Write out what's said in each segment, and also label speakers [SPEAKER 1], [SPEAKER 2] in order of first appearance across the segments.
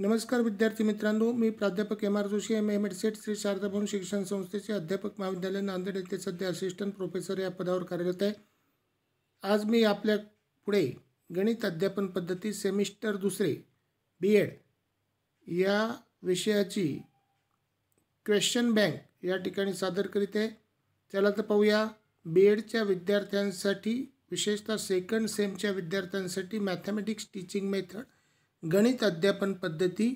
[SPEAKER 1] नमस्कार विद्यार्थी मित्रांनो मी प्राध्यापक M R Joshi M M Ed SET Shri Sharadabhavan शिक्षण संस्थेचे अध्यापक महाविद्यालय नांदेड येथे सध्या असिस्टंट प्रोफेसर या पदावर कार्यरत आहे आज मी आपल्या पुढे गणित अध्यापन पद्धती सेमिस्टर दुसरे बी एड या विषयाची क्वेश्चन बँक या ठिकाणी सादर करीत आहे त्याला तर पाहूया बी एडच्या विद्यार्थ्यांसाठी विशेषतः सेकंड सेमच्या विद्यार्थ्यांसाठी मॅथमॅटिक्स टीचिंग मेथड गणित अध्यापन पद्धती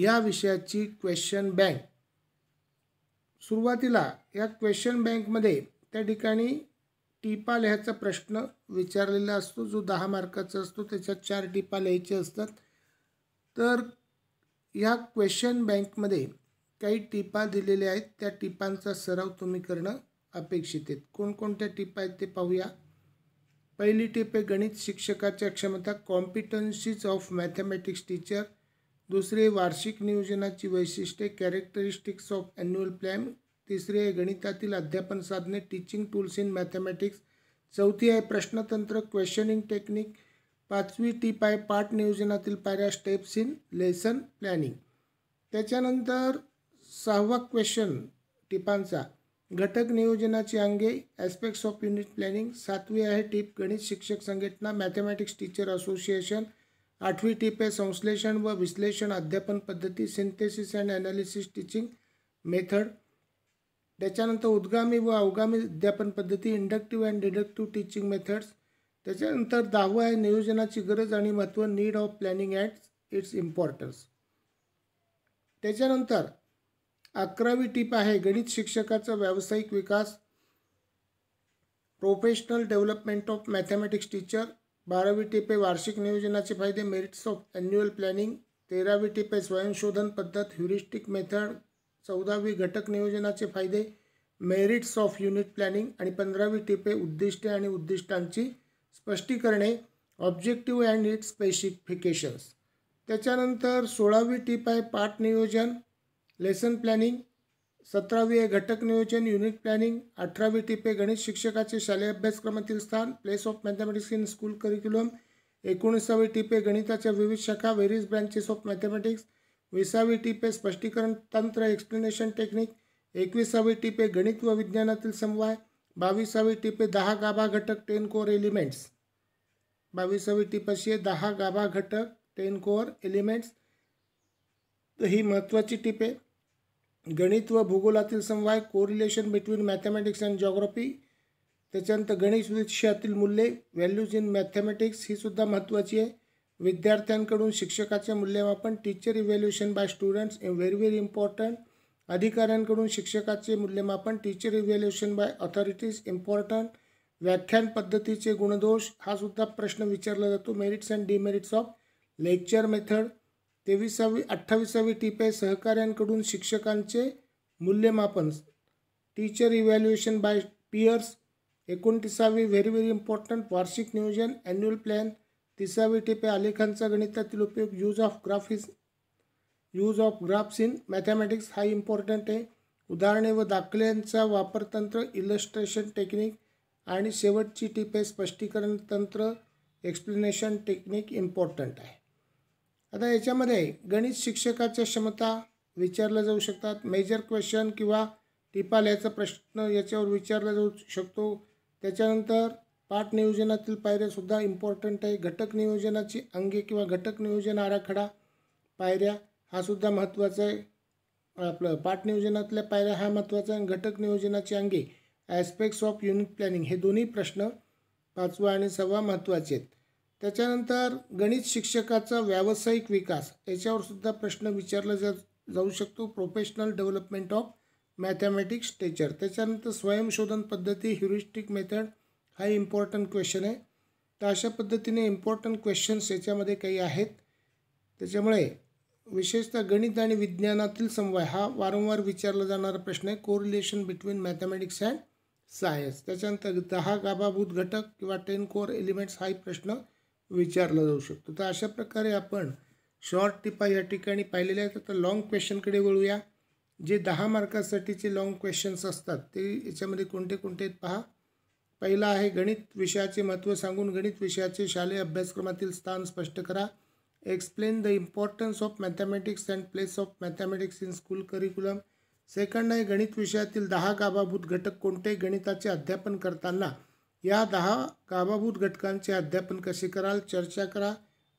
[SPEAKER 1] या विषयाची क्वेश्चन बँक सुरुवातीला या क्वेश्चन बँकमध्ये त्या ठिकाणी टिपा लिहायचा प्रश्न विचारलेला असतो जो दहा मार्काचा असतो त्याच्यात चार टिपा लिहायचे असतात तर या क्वेश्चन बँकमध्ये काही टिपा दिलेल्या आहेत त्या टिपांचा सराव तुम्ही करणं अपेक्षित आहेत कोणकोणत्या टिपा आहेत ते पाहूया पहिली टीप आहे गणित शिक्षकाच्या क्षमता कॉम्पिटन्सीज ऑफ मॅथमॅटिक्स टीचर दुसरे वार्षिक नियोजनाची वैशिष्ट्ये कॅरेक्टरिस्टिक्स ऑफ ॲन्युअल प्लॅन तिसरी आहे गणितातील अध्यापन साधने टीचिंग टूल्स इन मॅथमॅटिक्स चौथी आहे प्रश्नतंत्र क्वेश्चनिंग टेक्निक पाचवी टीप आहे पाठ नियोजनातील पायऱ्या स्टेप्स इन लेसन प्लॅनिंग त्याच्यानंतर सहावा क्वेश्चन टिपांचा घटक नियोजनाची अंगे ॲस्पेक्ट्स ऑफ युनिट प्लॅनिंग सातवी आहे टीप गणित शिक्षक संघटना मॅथमॅटिक्स टीचर असोसिएशन आठवी टीप आहे संश्लेषण व विश्लेषण अध्यापन पद्धती synthesis and analysis teaching method त्याच्यानंतर उद्गामी व अवगामी अध्यापन पद्धती inductive and deductive teaching methods त्याच्यानंतर दहावं आहे नियोजनाची गरज आणि महत्त्व नीड ऑफ प्लॅनिंग ॲट्स इट्स इम्पॉर्टन्स त्याच्यानंतर अकरावी टीप आहे गणित शिक्षकाचा व्यावसायिक विकास professional development of mathematics teacher बारावी टिपे वार्षिक नियोजनाचे फायदे मेरिट्स ऑफ ॲन्युअल प्लॅनिंग तेरावी टिपे स्वयंशोधन पद्धत ह्युरिस्टिक मेथड चौदावी घटक नियोजनाचे फायदे मेरिट्स ऑफ युनिट प्लॅनिंग आणि पंधरावी टिपे उद्दिष्टे आणि उद्दिष्टांची स्पष्टीकरणे ऑब्जेक्टिव्ह अँड इट स्पेसिफिकेशन्स त्याच्यानंतर सोळावी टीप आहे पाठ नियोजन लेसन प्लॅनिंग सतरावी आहे घटक नियोजन युनिट प्लॅनिंग अठरावी टिपे गणित शिक्षकाचे शालेय अभ्यासक्रमातील स्थान place of mathematics in school curriculum एकोणीसावी टिपे गणिताच्या विविध शाखा व्हेरीज ब्रँचेस ऑफ मॅथमॅटिक्स विसावी टिपे स्पष्टीकरण तंत्र एक्सप्लेनेशन टेक्निक एकविसावी टिपे गणित व विज्ञानातील समवाय बावीसावी टिपे दहा गाभा घटक टेन कोर एलिमेंट्स बावीसावी टीप अशी आहे दहा गाभा घटक टेन कोर एलिमेंट्स ही महत्त्वाची टीप आहे गणित व भूगोलातील समवाय correlation between mathematics and geography त्याच्यानंतर गणित विषयातील मूल्ये व्हॅल्यूज इन मॅथमॅटिक्स ही सुद्धा महत्त्वाची आहे विद्यार्थ्यांकडून शिक्षकाचे मूल्यमापन teacher evaluation by students very very important अधिकाऱ्यांकडून शिक्षकाचे मूल्यमापन teacher evaluation by authorities important व्याख्यान पद्धतीचे गुणदोष हा सुद्धा प्रश्न विचारला जातो merits and demerits of lecture method तेविसावी अठ्ठावीसावी टीप आहे सहकाऱ्यांकडून शिक्षकांचे मूल्यमापन टीचर इव्हॅल्युएशन बाय पियर्स एकोणतीसावी व्हेरी व्हेरी इम्पॉर्टंट वार्षिक नियोजन ॲन्युअल प्लॅन तिसावी टीप आहे आलेखांचा गणितातील उपयोग use of graphs use of graphs in mathematics हा इम्पॉर्टंट आहे उदाहरणे व दाखल्यांचा वापर तंत्र इलस्ट्रेशन टेक्निक आणि शेवटची टीप आहे स्पष्टीकरण तंत्र एक्सप्लेनेशन टेक्निक इम्पॉर्टंट आहे आता याच्यामध्ये गणित शिक्षकाच्या क्षमता विचारल्या जाऊ शकतात मेजर क्वेश्चन किंवा टिपाल याचा प्रश्न याच्यावर विचारला जाऊ शकतो त्याच्यानंतर पाठ नियोजनातील पायऱ्यासुद्धा इम्पॉर्टंट आहे घटक नियोजनाची अंगे किंवा घटक नियोजन आराखडा पायऱ्या हा सुद्धा महत्त्वाचा आहे आपलं पाठ नियोजनातल्या पायऱ्या हा महत्त्वाचा आहे घटक नियोजनाची अंगे ॲस्पेक्ट्स ऑफ युनिट प्लॅनिंग हे दोन्ही प्रश्न पाचवा आणि सव्वा महत्त्वाचे आहेत त्याच्यानंतर गणित शिक्षकाचा व्यावसायिक विकास याच्यावर सुद्धा प्रश्न विचारला जा जाऊ शकतो professional development of mathematics teacher त्याच्यानंतर स्वयंशोधन पद्धती ह्युरिस्टिक मेथड हा इम्पॉर्टंट क्वेश्चन आहे तर अशा पद्धतीने इम्पॉर्टंट क्वेश्चन्स याच्यामध्ये काही आहेत त्याच्यामुळे विशेषतः गणित आणि विज्ञानातील समवाय हा वारंवार विचारला जाणारा प्रश्न आहे correlation between mathematics and science त्याच्यानंतर दहा गाभाभूत घटक किंवा टेन कोर एलिमेंट्स हा प्रश्न विचारला जाऊ शकतो तर अशा प्रकारे आपण शॉर्ट टिपा या ठिकाणी पाहिलेल्या आहेत आता लाँग क्वेश्चनकडे वळूया जे दहा मार्कासाठीचे लाँग क्वेश्चन्स असतात ते याच्यामध्ये कोणते कोणते आहेत पहा पहिला आहे गणित विषयाचे महत्त्व सांगून गणित विषयाचे शालेय अभ्यासक्रमातील स्थान स्पष्ट करा explain the importance of mathematics and place of mathematics in school curriculum second आहे गणित विषयातील दहा गाभाभूत घटक कोणते गणिताचे अध्यापन करताना या दहा गाभाभूत घटकांचे अध्यापन कसे कराल चर्चा करा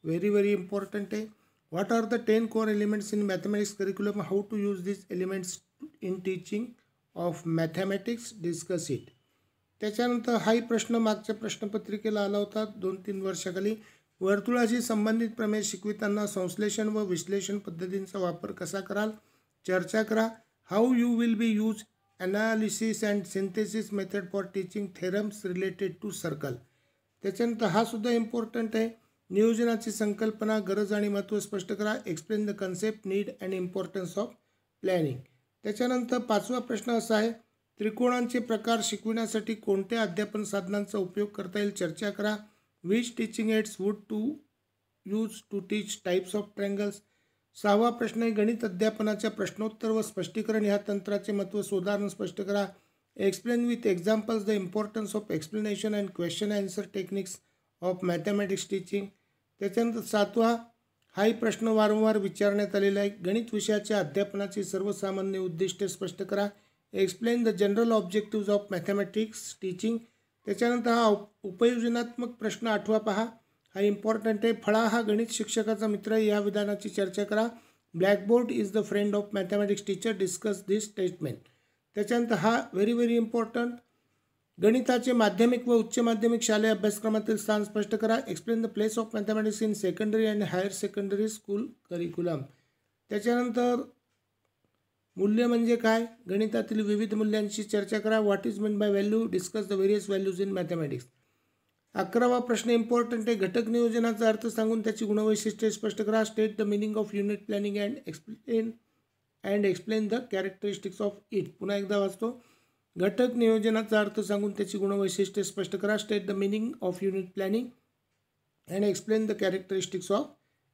[SPEAKER 1] व्हेरी व्हेरी इम्पॉर्टंट आहे what are the ten core elements in mathematics curriculum how to use this elements in teaching of mathematics discuss it त्याच्यानंतर हाही प्रश्न मागच्या प्रश्नपत्रिकेला आला होता दोन तीन वर्षाखाली वर्तुळाशी संबंधित प्रमेय शिकवितांना संश्लेषण व विश्लेषण पद्धतींचा वापर कसा कराल चर्चा करा how you will be use analysis and synthesis method for teaching theorems related to circle त्याच्यानंतर हा सुद्धा इम्पॉर्टंट आहे नियोजनाची संकल्पना गरज आणि महत्त्व स्पष्ट करा explain the concept need and importance of planning त्याच्यानंतर पाचवा प्रश्न असा आहे त्रिकोणांचे प्रकार शिकविण्यासाठी कोणत्या अध्यापन साधनांचा उपयोग करता येईल चर्चा करा which teaching aids would to use to teach types of triangles सहावा प्रश्न आहे गणित अध्यापनाच्या प्रश्नोत्तर व स्पष्टीकरण ह्या तंत्राचे महत्त्व सुधारून स्पष्ट करा explain with examples the importance of explanation and question answer techniques of mathematics teaching त्याच्यानंतर सातवा हाही प्रश्न वारंवार विचारण्यात आलेला आहे गणित विषयाच्या अध्यापनाची सर्वसामान्य उद्दिष्टे स्पष्ट करा explain the general objectives of mathematics teaching त्याच्यानंतर हा उपयोजनात्मक प्रश्न आठवा पहा आणि इम्पॉर्टंट आहे फळा हा गणित शिक्षकाचा मित्र या विधानाची चर्चा करा blackboard is the friend of mathematics teacher discuss this statement त्याच्यानंतर हा व्हेरी व्हेरी इम्पॉर्टंट गणिताचे माध्यमिक व उच्च माध्यमिक शालेय अभ्यासक्रमातील स्थान स्पष्ट करा explain the place of mathematics in secondary and higher secondary school curriculum त्याच्यानंतर मूल्य म्हणजे काय गणितातील विविध मूल्यांची चर्चा करा what is mean by value discuss the various values in mathematics अकरावा प्रश्न इम्पॉर्टंट आहे घटक नियोजनाचा अर्थ सांगून त्याची गुणवैशिष्ट्ये स्पष्ट करा state the meaning of unit planning and explain and explain the characteristics of it पुन्हा एकदा वाचतो घटक नियोजनाचा अर्थ सांगून त्याची गुणवैशिष्ट्ये स्पष्ट करा state the meaning of unit planning and explain the characteristics of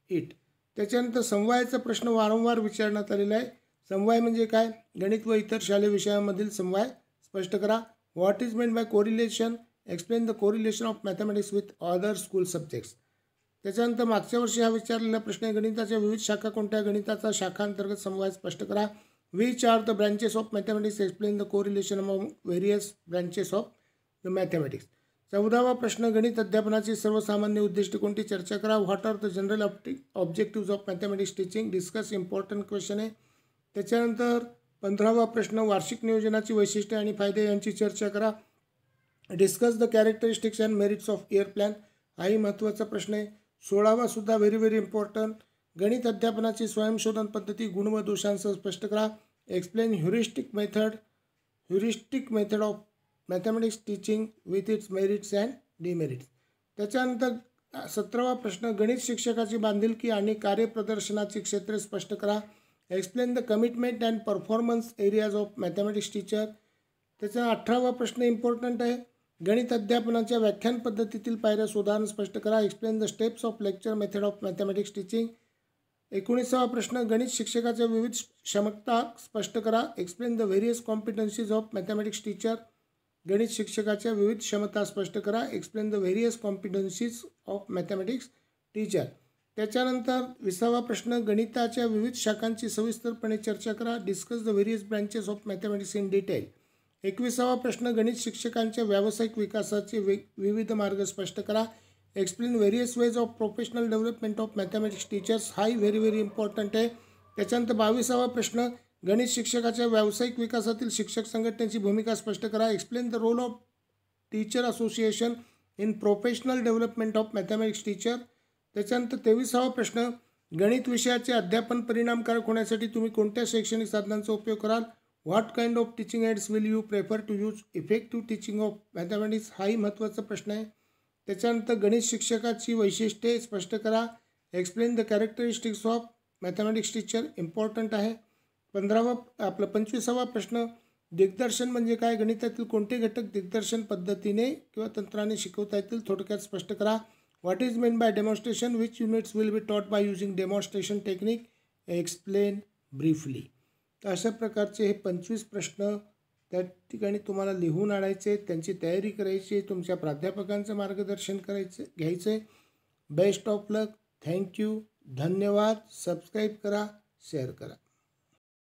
[SPEAKER 1] it त्याच्यानंतर समवायाचा प्रश्न वारंवार विचारण्यात आलेला आहे समवाय म्हणजे काय गणित व इतर शालेय विषयांमधील समवाय स्पष्ट करा what is meant by correlation explain the correlation of mathematics with other school subjects त्याच्यानंतर मागच्या वर्षी हा विचारलेला प्रश्न आहे गणिताच्या विविध शाखा कोणत्या गणिताचा शाखांतर्गत समवाय स्पष्ट करा which are the branches of mathematics explain the correlation among various branches of the mathematics चौदावा प्रश्न गणित अध्यापनाची सर्वसामान्य उद्दिष्ट कोणती चर्चा करा what are the general optic objectives of mathematics teaching discuss important question आहे त्याच्यानंतर पंधरावा प्रश्न वार्षिक नियोजनाची वैशिष्ट्ये आणि फायदे यांची चर्चा करा discuss the characteristics and merits of year plan हाही महत्त्वाचा प्रश्न आहे सोळावा सुद्धा व्हेरी व्हेरी इम्पॉर्टंट गणित अध्यापनाची स्वयंशोधन पद्धती गुण व दोषांसह स्पष्ट करा explain heuristic method heuristic method of mathematics teaching with its merits and demerits त्याच्यानंतर सतरावा प्रश्न गणित शिक्षकाची बांधिलकी आणि कार्यप्रदर्शनाची क्षेत्रे स्पष्ट करा explain the commitment and performance areas of mathematics teacher त्याचा अठरावा प्रश्न इम्पॉर्टंट आहे गणित अध्यापनाच्या व्याख्यान पद्धतीतील पायऱ्या सुधारण स्पष्ट करा explain the steps of lecture method of mathematics teaching एकोणीसावा प्रश्न गणित शिक्षकाच्या विविध क्षमता स्पष्ट करा explain the various competencies of mathematics teacher गणित शिक्षकाच्या विविध क्षमता स्पष्ट करा explain the various competencies of mathematics teacher त्याच्यानंतर विसावा प्रश्न गणिताच्या विविध शाखांची सविस्तरपणे चर्चा करा discuss the various branches of mathematics in detail एकविसावा प्रश्न गणित शिक्षकांच्या व्यावसायिक विकासाचे वे विविध मार्ग स्पष्ट करा explain various ways of professional development of mathematics teachers हाही व्हेरी व्हेरी इम्पॉर्टंट आहे त्याच्यानंतर बावीसावा प्रश्न गणित शिक्षकाच्या व्यावसायिक विकासातील शिक्षक संघटनेची भूमिका स्पष्ट करा explain the role of teacher association in professional development of mathematics teacher त्याच्यानंतर तेवीसावा प्रश्न गणित विषयाचे अध्यापन परिणामकारक होण्यासाठी तुम्ही कोणत्या शैक्षणिक साधनांचा उपयोग कराल what kind of teaching aids will you prefer to use effective teaching of mathematics हाही महत्त्वाचा प्रश्न आहे त्याच्यानंतर गणित शिक्षकाची वैशिष्ट्ये स्पष्ट करा explain the characteristics of mathematics teacher important आहे पंधरावा आपला पंचवीसावा प्रश्न दिग्दर्शन म्हणजे काय गणितातील कोणते घटक दिग्दर्शन पद्धतीने किंवा तंत्राने शिकवता येतील थोडक्यात स्पष्ट करा what is meant by demonstration which units will be taught by using demonstration technique explain briefly तर अशा प्रकारचे हे पंचवीस प्रश्न त्या ठिकाणी तुम्हाला लिहून आणायचे त्यांची तयारी करायची तुमच्या प्राध्यापकांचं मार्गदर्शन करायचं घ्यायचं बेस्ट ऑफ लक थँक्यू धन्यवाद सबस्क्राईब करा शेअर करा